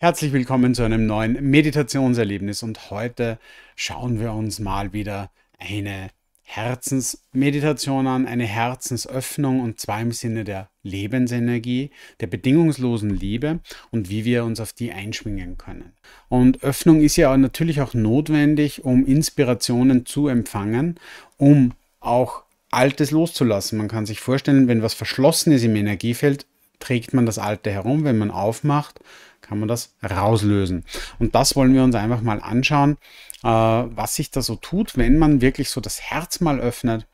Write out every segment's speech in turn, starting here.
Herzlich willkommen zu einem neuen Meditationserlebnis und heute schauen wir uns mal wieder eine Herzensmeditation an, eine Herzensöffnung und zwar im Sinne der Lebensenergie, der bedingungslosen Liebe und wie wir uns auf die einschwingen können. Und Öffnung ist ja natürlich auch notwendig, um Inspirationen zu empfangen, um auch Altes loszulassen. Man kann sich vorstellen, wenn was verschlossen ist im Energiefeld, trägt man das Alte herum, wenn man aufmacht, kann man das rauslösen. Und das wollen wir uns einfach mal anschauen, äh, was sich da so tut, wenn man wirklich so das Herz mal öffnet,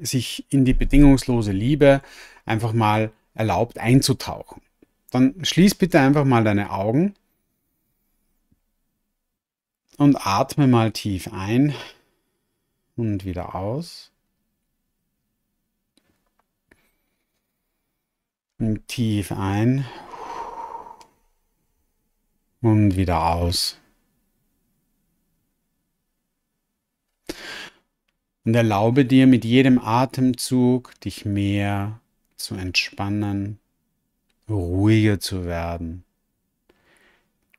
sich in die bedingungslose Liebe einfach mal erlaubt einzutauchen. Dann schließ bitte einfach mal deine Augen und atme mal tief ein und wieder aus. Und tief ein und wieder aus. Und erlaube dir mit jedem Atemzug, dich mehr zu entspannen, ruhiger zu werden,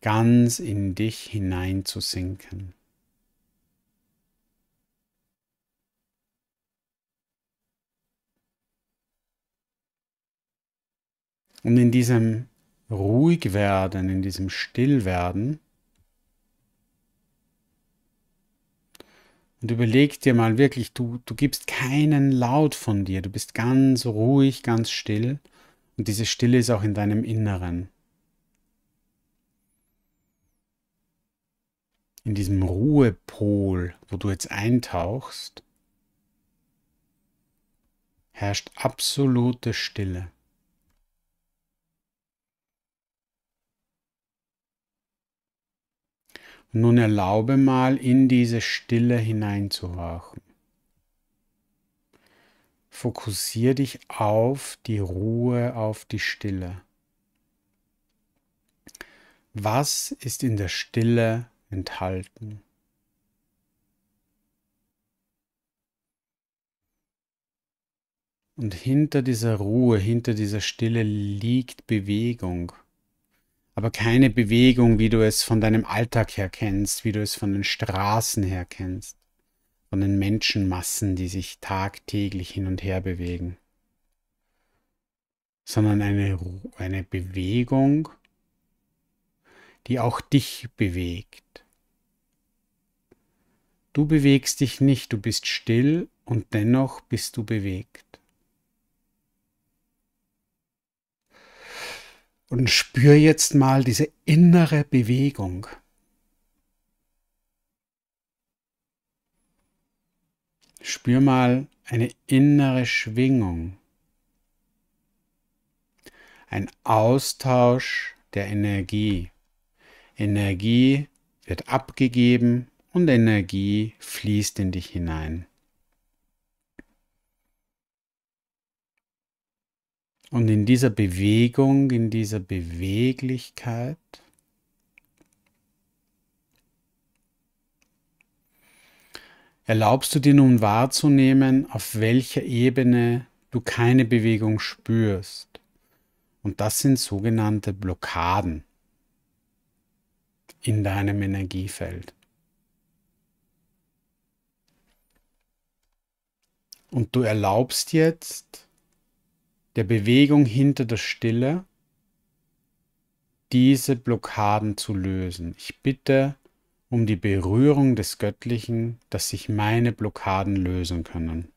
ganz in dich hineinzusinken. Und in diesem ruhig werden, in diesem Stillwerden. Und überleg dir mal wirklich, du, du gibst keinen Laut von dir, du bist ganz ruhig, ganz still und diese Stille ist auch in deinem Inneren. In diesem Ruhepol, wo du jetzt eintauchst, herrscht absolute Stille. Nun erlaube mal in diese Stille hineinzuhorchen. Fokussiere dich auf die Ruhe, auf die Stille. Was ist in der Stille enthalten? Und hinter dieser Ruhe, hinter dieser Stille liegt Bewegung aber keine Bewegung, wie du es von deinem Alltag her kennst, wie du es von den Straßen her kennst, von den Menschenmassen, die sich tagtäglich hin und her bewegen, sondern eine, eine Bewegung, die auch dich bewegt. Du bewegst dich nicht, du bist still und dennoch bist du bewegt. Und spür jetzt mal diese innere Bewegung. Spür mal eine innere Schwingung. Ein Austausch der Energie. Energie wird abgegeben und Energie fließt in dich hinein. Und in dieser Bewegung, in dieser Beweglichkeit erlaubst du dir nun wahrzunehmen, auf welcher Ebene du keine Bewegung spürst. Und das sind sogenannte Blockaden in deinem Energiefeld. Und du erlaubst jetzt, der Bewegung hinter der Stille, diese Blockaden zu lösen. Ich bitte um die Berührung des Göttlichen, dass sich meine Blockaden lösen können.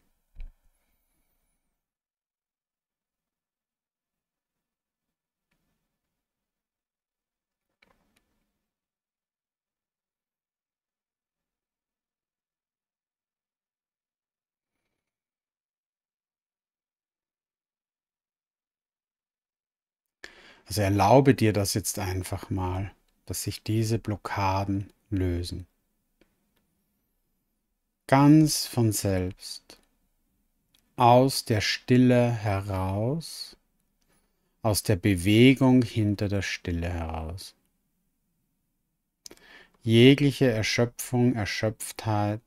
Also erlaube dir das jetzt einfach mal, dass sich diese Blockaden lösen. Ganz von selbst. Aus der Stille heraus. Aus der Bewegung hinter der Stille heraus. Jegliche Erschöpfung, Erschöpftheit.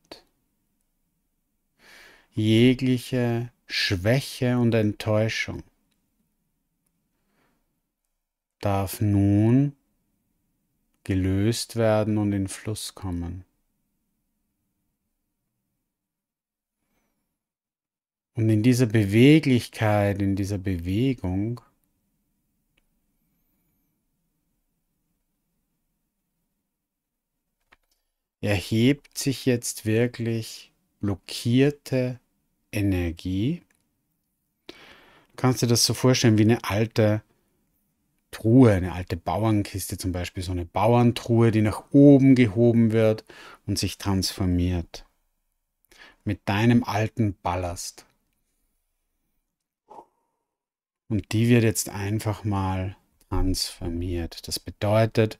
Jegliche Schwäche und Enttäuschung darf nun gelöst werden und in Fluss kommen. Und in dieser Beweglichkeit, in dieser Bewegung, erhebt sich jetzt wirklich blockierte Energie. Du kannst dir das so vorstellen wie eine alte Truhe, eine alte Bauernkiste zum Beispiel, so eine Bauerntruhe, die nach oben gehoben wird und sich transformiert. Mit deinem alten Ballast. Und die wird jetzt einfach mal transformiert. Das bedeutet,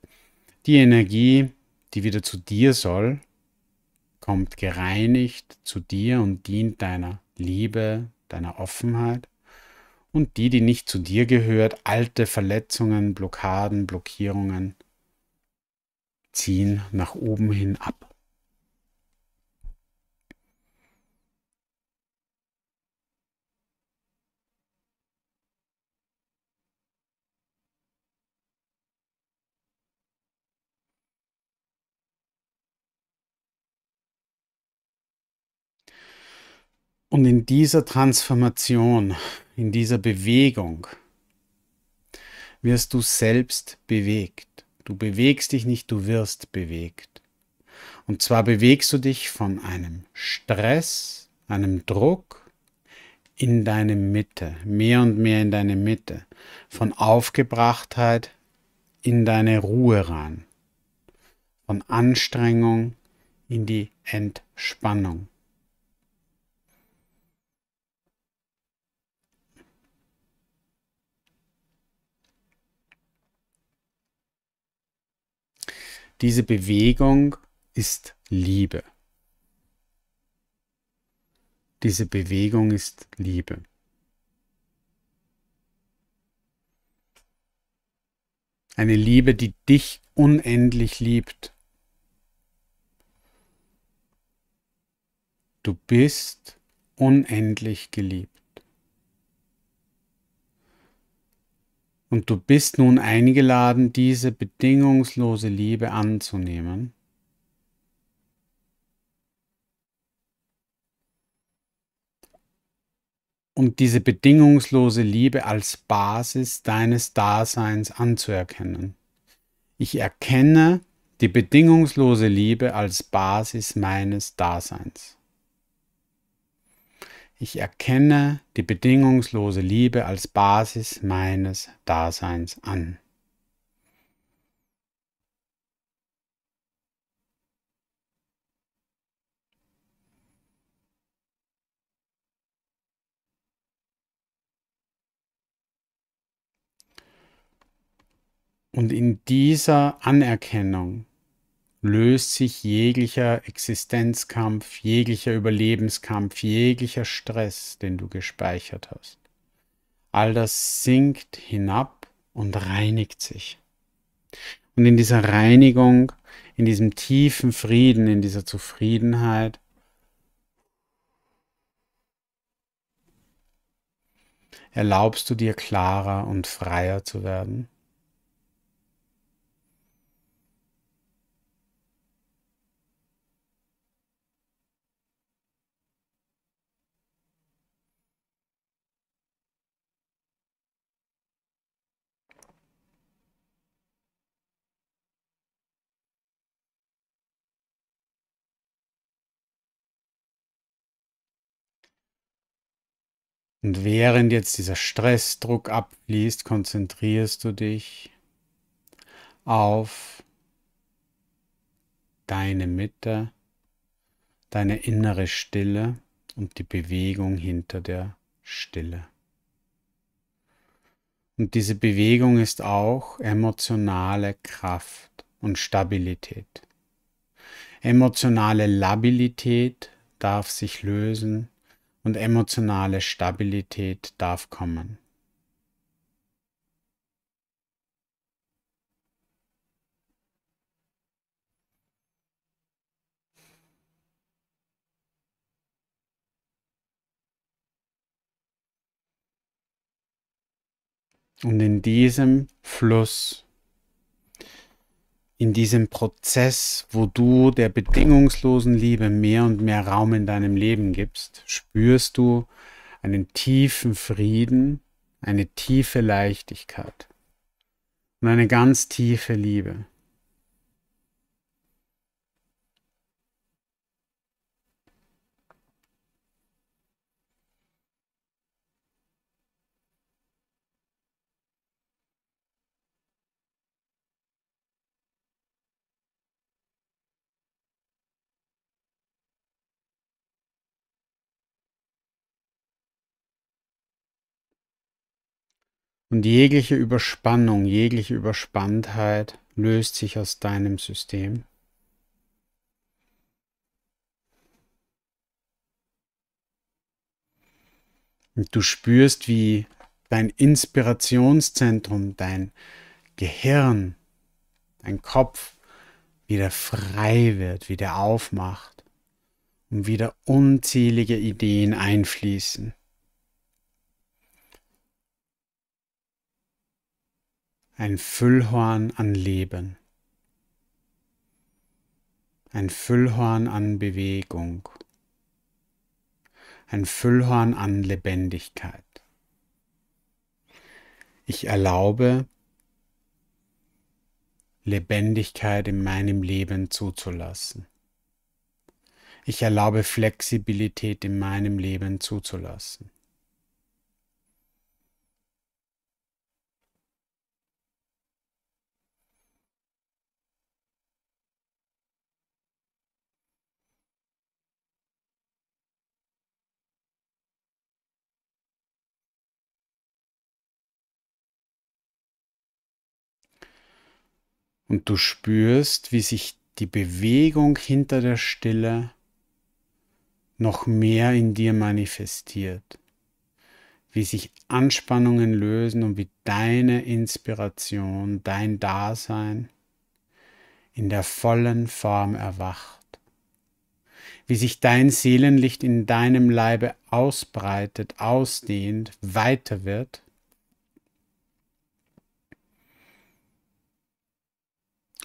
die Energie, die wieder zu dir soll, kommt gereinigt zu dir und dient deiner Liebe, deiner Offenheit und die, die nicht zu dir gehört, alte Verletzungen, Blockaden, Blockierungen ziehen nach oben hin ab. Und in dieser Transformation, in dieser Bewegung, wirst du selbst bewegt. Du bewegst dich nicht, du wirst bewegt. Und zwar bewegst du dich von einem Stress, einem Druck in deine Mitte, mehr und mehr in deine Mitte, von Aufgebrachtheit in deine Ruhe rein, von Anstrengung in die Entspannung. Diese Bewegung ist Liebe. Diese Bewegung ist Liebe. Eine Liebe, die dich unendlich liebt. Du bist unendlich geliebt. Und du bist nun eingeladen, diese bedingungslose Liebe anzunehmen. Und diese bedingungslose Liebe als Basis deines Daseins anzuerkennen. Ich erkenne die bedingungslose Liebe als Basis meines Daseins. Ich erkenne die bedingungslose Liebe als Basis meines Daseins an. Und in dieser Anerkennung löst sich jeglicher Existenzkampf, jeglicher Überlebenskampf, jeglicher Stress, den du gespeichert hast. All das sinkt hinab und reinigt sich. Und in dieser Reinigung, in diesem tiefen Frieden, in dieser Zufriedenheit, erlaubst du dir klarer und freier zu werden. Und während jetzt dieser Stressdruck abfließt, konzentrierst du dich auf deine Mitte, deine innere Stille und die Bewegung hinter der Stille. Und diese Bewegung ist auch emotionale Kraft und Stabilität. Emotionale Labilität darf sich lösen und emotionale Stabilität darf kommen. Und in diesem Fluss in diesem Prozess, wo du der bedingungslosen Liebe mehr und mehr Raum in deinem Leben gibst, spürst du einen tiefen Frieden, eine tiefe Leichtigkeit und eine ganz tiefe Liebe. Und jegliche Überspannung, jegliche Überspanntheit löst sich aus deinem System. Und du spürst, wie dein Inspirationszentrum, dein Gehirn, dein Kopf wieder frei wird, wieder aufmacht und wieder unzählige Ideen einfließen. ein Füllhorn an Leben, ein Füllhorn an Bewegung, ein Füllhorn an Lebendigkeit. Ich erlaube, Lebendigkeit in meinem Leben zuzulassen. Ich erlaube Flexibilität in meinem Leben zuzulassen. Und du spürst, wie sich die Bewegung hinter der Stille noch mehr in dir manifestiert, wie sich Anspannungen lösen und wie deine Inspiration, dein Dasein in der vollen Form erwacht, wie sich dein Seelenlicht in deinem Leibe ausbreitet, ausdehnt, weiter wird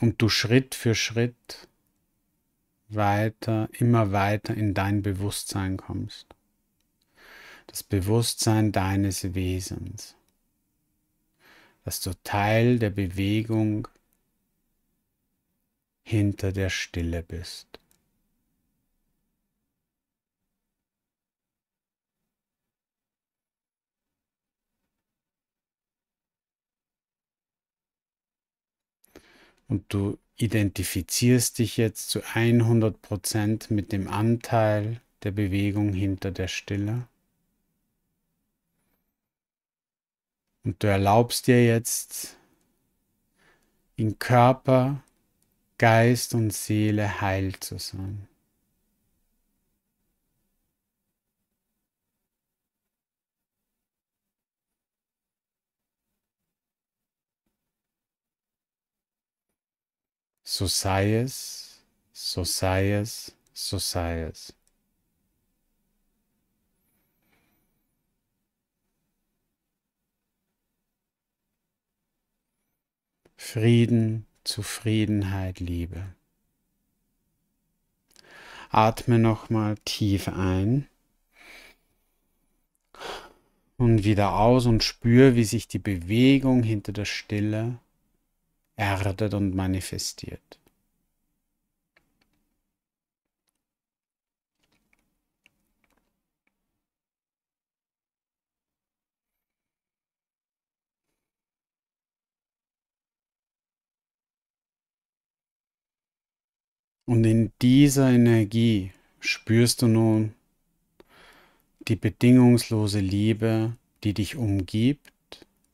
und du Schritt für Schritt weiter, immer weiter in dein Bewusstsein kommst. Das Bewusstsein deines Wesens, dass du Teil der Bewegung hinter der Stille bist. und du identifizierst dich jetzt zu 100% mit dem Anteil der Bewegung hinter der Stille. Und du erlaubst dir jetzt, in Körper, Geist und Seele heil zu sein. So sei es, so sei es, so sei es. Frieden, Zufriedenheit, Liebe. Atme nochmal tief ein und wieder aus und spür, wie sich die Bewegung hinter der Stille erdet und manifestiert. Und in dieser Energie spürst du nun die bedingungslose Liebe, die dich umgibt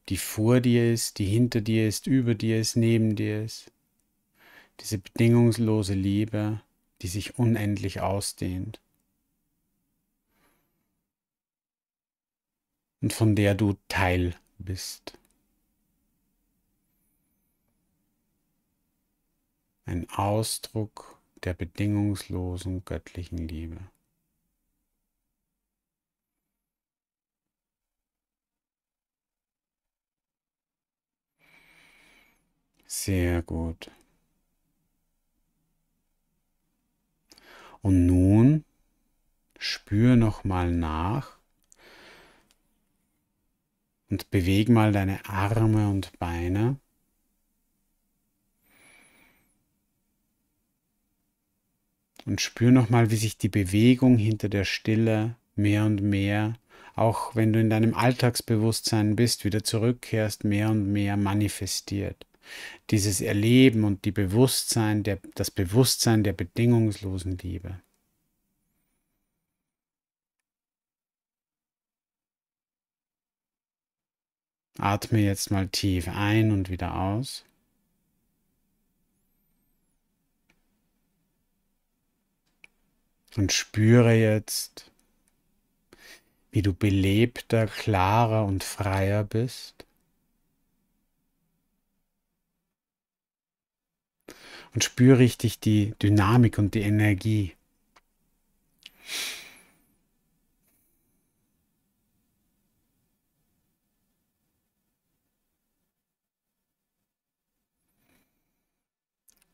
die vor dir ist, die hinter dir ist, über dir ist, neben dir ist. Diese bedingungslose Liebe, die sich unendlich ausdehnt. Und von der du Teil bist. Ein Ausdruck der bedingungslosen göttlichen Liebe. Sehr gut. Und nun spür noch mal nach und beweg mal deine Arme und Beine. Und spür noch mal, wie sich die Bewegung hinter der Stille mehr und mehr, auch wenn du in deinem Alltagsbewusstsein bist, wieder zurückkehrst, mehr und mehr manifestiert dieses Erleben und die Bewusstsein der, das Bewusstsein der bedingungslosen Liebe. Atme jetzt mal tief ein und wieder aus. Und spüre jetzt, wie du belebter, klarer und freier bist. und spüre richtig die Dynamik und die Energie.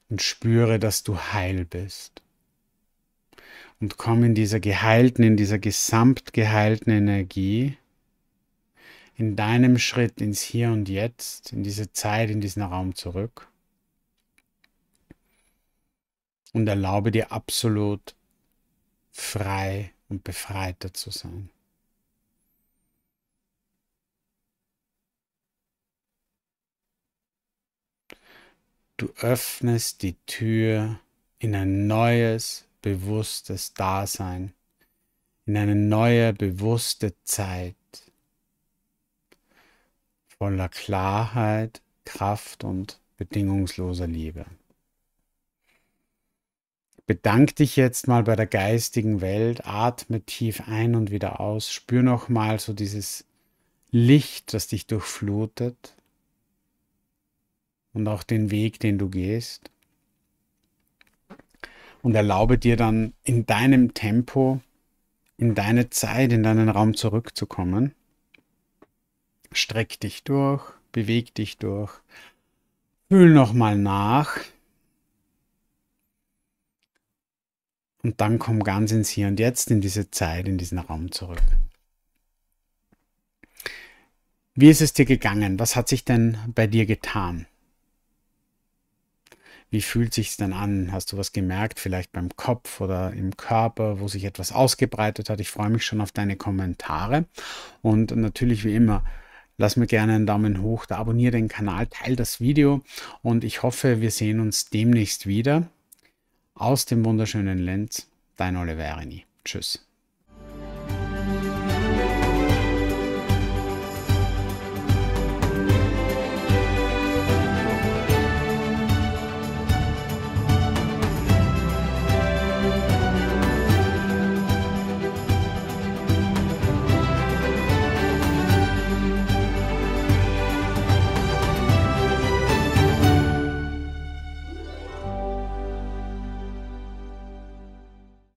Und spüre, dass du heil bist. Und komm in dieser geheilten, in dieser gesamt geheilten Energie in deinem Schritt ins Hier und Jetzt, in diese Zeit, in diesen Raum zurück und erlaube dir absolut frei und befreiter zu sein. Du öffnest die Tür in ein neues, bewusstes Dasein, in eine neue, bewusste Zeit voller Klarheit, Kraft und bedingungsloser Liebe. Bedank dich jetzt mal bei der geistigen Welt, atme tief ein und wieder aus, spür nochmal so dieses Licht, das dich durchflutet und auch den Weg, den du gehst. Und erlaube dir dann in deinem Tempo, in deine Zeit, in deinen Raum zurückzukommen. Streck dich durch, beweg dich durch, fühl nochmal nach, Und dann komm ganz ins Hier und Jetzt, in diese Zeit, in diesen Raum zurück. Wie ist es dir gegangen? Was hat sich denn bei dir getan? Wie fühlt sich's denn an? Hast du was gemerkt, vielleicht beim Kopf oder im Körper, wo sich etwas ausgebreitet hat? Ich freue mich schon auf deine Kommentare und natürlich wie immer, lass mir gerne einen Daumen hoch, da abonniere den Kanal, teile das Video und ich hoffe, wir sehen uns demnächst wieder aus dem wunderschönen Lenz, dein Oliverini. Tschüss.